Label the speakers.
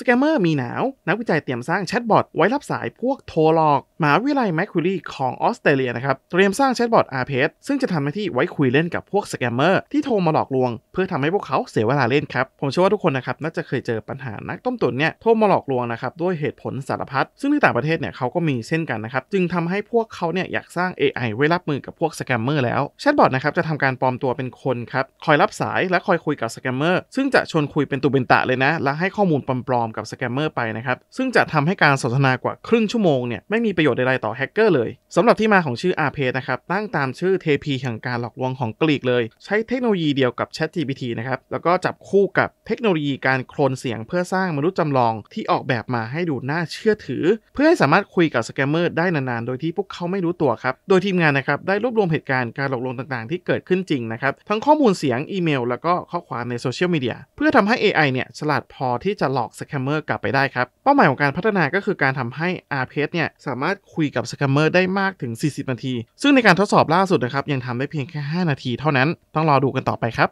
Speaker 1: สแกมเมอร์มีหนาวนักวิจัยเตรียมสร้างแชทบอทไว้รับสายพวกโทรหลอกมหาวิทยาลัยแมคคิรีของออสเตรเลียนะครับ เตรียมสร้างแชทบอทอ r เพซึ่งจะทำหน้าที่ไว้คุยเล่นกับพวกสแกมเมอร์ที่โทรมาหลอกลวง เพื่อทำให้พวกเขาเสียเวลาเล่นครับ ผมเชื่อว่าทุกคนนะครับน่าจะเคยเจอปัญหานักต้มตุ๋นเนี่ยโทรมาหลอกลวงนะครับ ด้วยเหตุผลสารพัด ซึ่งในต่างประเทศเนี่ยเขาก็มีเช่นกันนะครับจึงทำให้พวกเขาเนี่ยอยากสร้าง AI ไว้รับมือกับพวกสแกมเมอร์แล้ว แชทบอทนะครับจะทำการปลอมตัวเป็นคนครับคอยรับสายและคอยคุยกับสแกมเมอร์ซึ่งจะชวนคุยเป็นตุเป็นตะเลยนะและให้ข้อมูลปลอมมกับสแกมเมอร์ไปนะครับ ซึ่งจะทำให้การสนทนากว่าครึ่งชั่วโมงเนี่ยไม่มีประโยชน์ใดๆต่อแฮกเกอร์เลยสำหรับที่มาของชื่อ r p a พนะครับ ตั้งตามชื่อเทพีแห่งการหลอกลวงของกรีกเลยใช้เทคโนโลยีเดียวกับ ChatGPT นะครับ แล้วก็จับคู่กับเทคโนโลยีการโคลนเสียง เพื่อสร้างมนุษย์จำลองที่ออกแบบมาให้ดูน่าเชื่อถือเพื่อให้สามารถคุยกับสแกมเมอร์ได้นานๆโดยที่พวกเขาไม่รู้ตัวครับโดยทีมงานนะครับได้รวบรวมเหตุการณ์การหลอกลวงต่างๆ ที่เกิดขึ้นจริงนะครับทั้งข้อมูลเสียงอีเมลแล้วก็ข้อความในโซเชียลมีเดียเพื่อทำให้ AI เนี่ยฉลาดพอที่จะหลอกสแกคมเมอร์กลับไปได้ครับ เป้าหมายของการพัฒนาก็คือการทำให้ RPS เนี่ย สามารถคุยกับสแคมเมอร์ได้มากถึง 40 นาที ซึ่งในการทดสอบล่าสุดนะครับยังทำได้เพียงแค่ 5 นาทีเท่านั้น ต้องรอดูกันต่อไปครับ